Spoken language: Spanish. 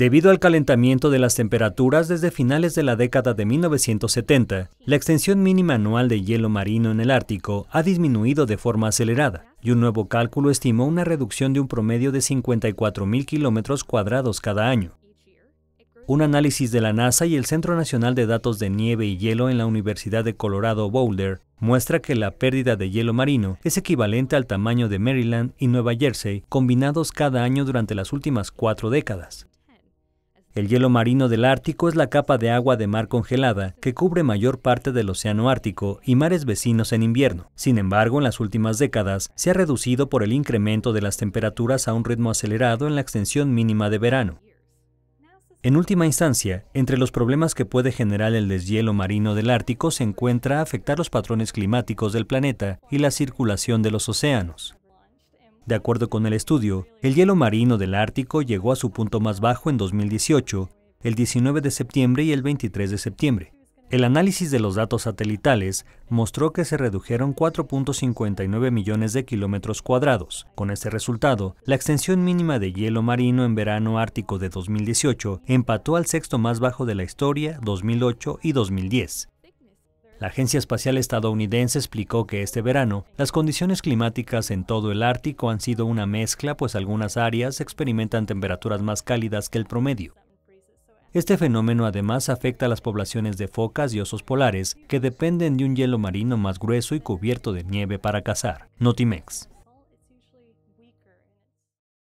Debido al calentamiento de las temperaturas desde finales de la década de 1970, la extensión mínima anual de hielo marino en el Ártico ha disminuido de forma acelerada, y un nuevo cálculo estimó una reducción de un promedio de 54.000 kilómetros cuadrados cada año. Un análisis de la NASA y el Centro Nacional de Datos de Nieve y Hielo en la Universidad de Colorado Boulder muestra que la pérdida de hielo marino es equivalente al tamaño de Maryland y Nueva Jersey combinados cada año durante las últimas cuatro décadas. El hielo marino del Ártico es la capa de agua de mar congelada que cubre mayor parte del Océano Ártico y mares vecinos en invierno. Sin embargo, en las últimas décadas se ha reducido por el incremento de las temperaturas a un ritmo acelerado en la extensión mínima de verano. En última instancia, entre los problemas que puede generar el deshielo marino del Ártico se encuentra afectar los patrones climáticos del planeta y la circulación de los océanos. De acuerdo con el estudio, el hielo marino del Ártico llegó a su punto más bajo en 2018, el 19 de septiembre y el 23 de septiembre. El análisis de los datos satelitales mostró que se redujeron 4.59 millones de kilómetros cuadrados. Con este resultado, la extensión mínima de hielo marino en verano ártico de 2018 empató al sexto más bajo de la historia 2008 y 2010. La Agencia Espacial Estadounidense explicó que este verano las condiciones climáticas en todo el Ártico han sido una mezcla, pues algunas áreas experimentan temperaturas más cálidas que el promedio. Este fenómeno además afecta a las poblaciones de focas y osos polares, que dependen de un hielo marino más grueso y cubierto de nieve para cazar. Notimex.